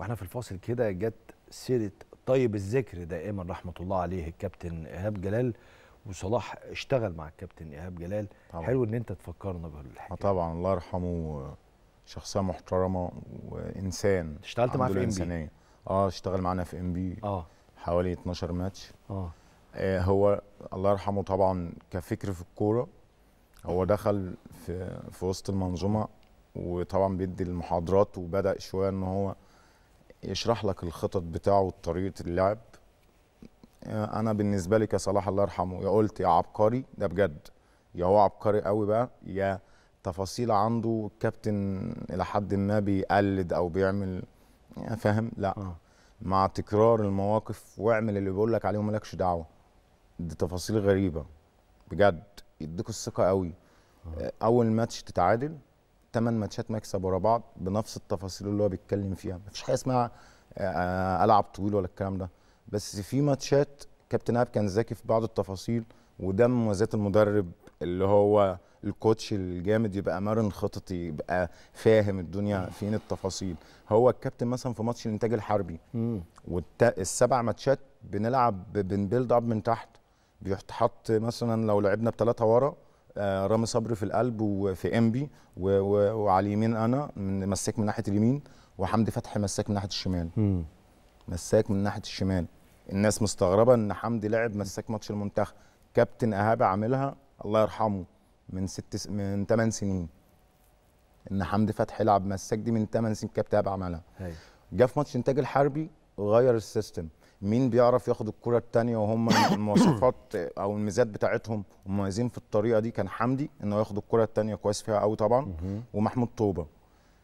واحنا في الفاصل كده جت سيره طيب الذكر دائما رحمه الله عليه الكابتن ايهاب جلال وصلاح اشتغل مع الكابتن ايهاب جلال طبعا. حلو ان انت تفكرنا بالحكايه طبعا الله يرحمه شخصيه محترمه وانسان اشتغلت معاه في ام بي اه اشتغل معانا في ام بي اه حوالي 12 ماتش آه. اه هو الله يرحمه طبعا كفكر في الكوره هو دخل في في وسط المنظومه وطبعا بيدي المحاضرات وبدا شويه ان هو يشرح لك الخطط بتاعه وطريقه اللعب آه، انا بالنسبه لي كصلاح الله يرحمه يا قلت يا عبقري ده بجد يا هو عبقري قوي بقى يا تفاصيل عنده كابتن الى حد ما بيقلد او بيعمل آه، فاهم لا آه. مع تكرار المواقف واعمل اللي بيقول لك عليه ومالكش دعوه دي تفاصيل غريبه بجد يديك الثقه قوي آه. آه، اول ماتش تتعادل ثمان ماتشات مكسب ورا بعض بنفس التفاصيل اللي هو بيتكلم فيها مفيش حاجه اسمها آه، آه، العب طويل ولا الكلام ده بس في ماتشات كابتن اب كان ذكي في بعض التفاصيل وده مميزات المدرب اللي هو الكوتش الجامد يبقى مرن خططي يبقى فاهم الدنيا فين التفاصيل هو الكابتن مثلا في ماتش الانتاج الحربي والسبع ماتشات بنلعب بنبيلد اب من تحت بيتحط مثلا لو لعبنا بثلاثه ورا آه، رامي صبري في القلب وفي انبي وعلى اليمين انا مساك من ناحيه اليمين وحمدي فتحي مساك من ناحيه الشمال مساك من ناحيه الشمال الناس مستغربه ان حمدي لعب مساك ماتش المنتخب كابتن اهاب عاملها الله يرحمه من ست س... من 8 سنين ان حمدي فتحي لعب مساك دي من 8 سنين كابتن اهاب عملها جه في ماتش انتاج الحربي غير السيستم مين بيعرف ياخد الكره الثانيه وهم المواصفات او الميزات بتاعتهم مميزين في الطريقه دي كان حمدي انه ياخد الكره الثانيه كويس فيها قوي طبعا ومحمود طوبه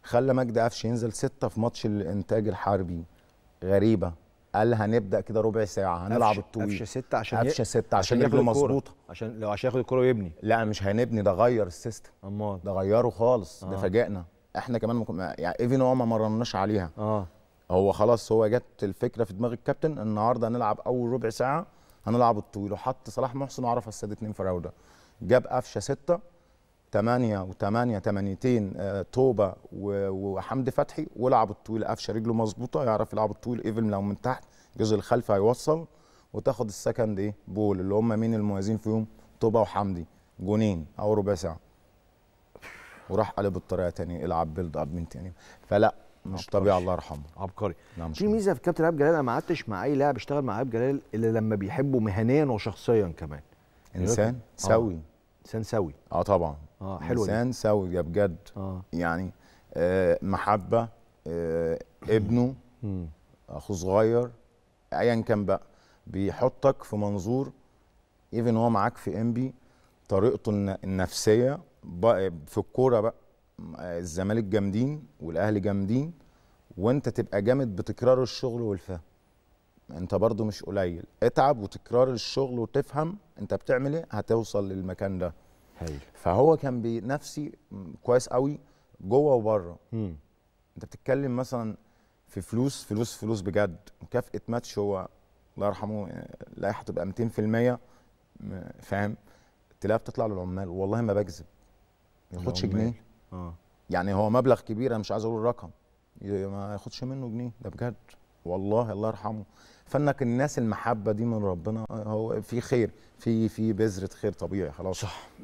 خلى مجدي قفش ينزل سته في ماتش الانتاج الحربي غريبه قال هنبدا كده ربع ساعه هنلعب الطويل قفشه سته عشان قفشه سته عشان, عشان يبني مظبوطه عشان لو عشان ياخد الكره ويبني لا مش هنبني ده غير السيستم امال ده غيره خالص آه. ده فاجئنا احنا كمان يعني ايفن هو ما مرناش عليها اه هو خلاص هو جت الفكره في دماغ الكابتن النهارده هنلعب اول ربع ساعه هنلعب الطويل وحط صلاح محسن عرفه السادة اتنين فراوده جاب قفشه سته ثمانية و8 8 آه توبه وحمدي فتحي ولعب الطويل قفشه رجله مظبوطه يعرف يلعب الطويل ايفن لو من تحت الجزء الخلفي هيوصل وتاخد السكند ايه بول اللي هم مين المميزين فيهم توبه وحمدي جونين او ربع ساعه وراح قلب الطريقه تاني العب بيلد اب من تاني فلا مش طبيعي الله يرحمه عبقري نعم في ميزه في كابتن ايهاب جلال انا ما قعدتش مع اي لاعب بيشتغل مع ايهاب جلال الا لما بيحبه مهنيا وشخصيا كمان انسان آه. سوي انسان سوي اه طبعا اه حلو انسان سوي يا بجد آه. يعني آه محبه آه ابنه اخو صغير ايا كان بقى بيحطك في منظور ايفن هو معاك في انبي طريقته النفسيه بقى في الكوره بقى الزمالك جامدين والاهلي جامدين وانت تبقى جامد بتكرار الشغل والفهم انت برضو مش قليل اتعب وتكرار الشغل وتفهم انت بتعمل ايه هتوصل للمكان ده هايل فهو كان بنفسي كويس قوي جوه وبره انت بتتكلم مثلا في فلوس فلوس فلوس بجد مكافاه ماتش هو الله يرحمه لائحه تبقى 200% فاهم تلاقيها بتطلع للعمال والله ما بكذب ما ياخدش جنيه آه. يعني هو مبلغ كبير انا مش عايز اقول الرقم ما ياخدش منه جنيه ده بجد والله الله يرحمه فانك الناس المحبه دي من ربنا آه، هو في خير في في بذره خير طبيعي خلاص صح